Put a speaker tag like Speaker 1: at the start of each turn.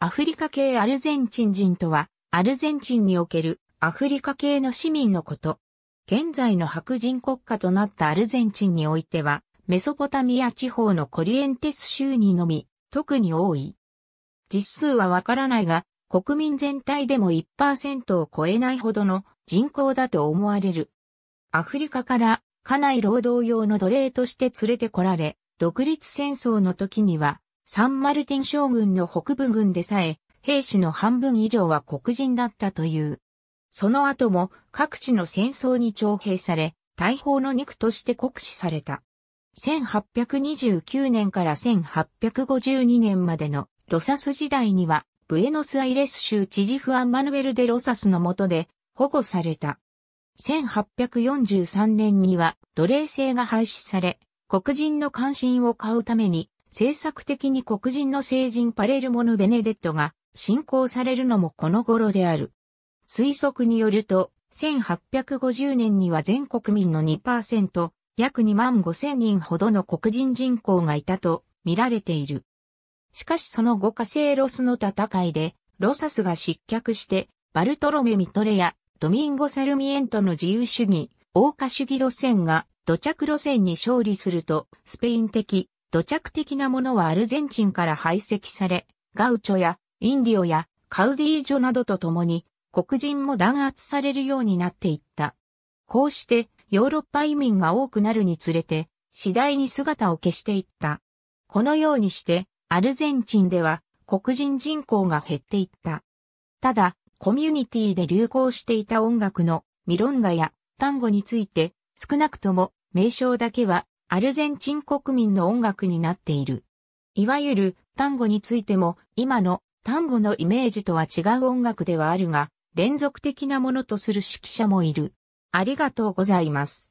Speaker 1: アフリカ系アルゼンチン人とは、アルゼンチンにおけるアフリカ系の市民のこと。現在の白人国家となったアルゼンチンにおいては、メソポタミア地方のコリエンテス州にのみ、特に多い。実数はわからないが、国民全体でも1%を超えないほどの人口だと思われる。アフリカから家内労働用の奴隷として連れてこられ、独立戦争の時にはサンマルティン将軍の北部軍でさえ、兵士の半分以上は黒人だったという。その後も各地の戦争に徴兵され、大砲の肉として酷使された。1829年から1852年までのロサス時代には、ブエノスアイレス州知事フアン・マヌエル・デ・ロサスの下で保護された。1843年には奴隷制が廃止され、黒人の関心を買うために政策的に黒人の聖人パレルモヌ・ベネデットが信仰されるのもこの頃である。推測によると、1850年には全国民の2%、約2万5千人ほどの黒人人口がいたと見られている。しかしその後火星ロスの戦いで、ロサスが失脚して、バルトロメ・ミトレやドミンゴ・サルミエントの自由主義、王家主義路線が土着路線に勝利すると、スペイン的土着的なものはアルゼンチンから排斥され、ガウチョやインディオやカウディージョなどと共に黒人も弾圧されるようになっていった。こうしてヨーロッパ移民が多くなるにつれて次第に姿を消していった。このようにしてアルゼンチンでは黒人人口が減っていった。ただ、コミュニティで流行していた音楽のミロンガや単語について少なくとも名称だけはアルゼンチン国民の音楽になっている。いわゆる単語についても今の単語のイメージとは違う音楽ではあるが、連続的なものとする指揮者もいる。ありがとうございます。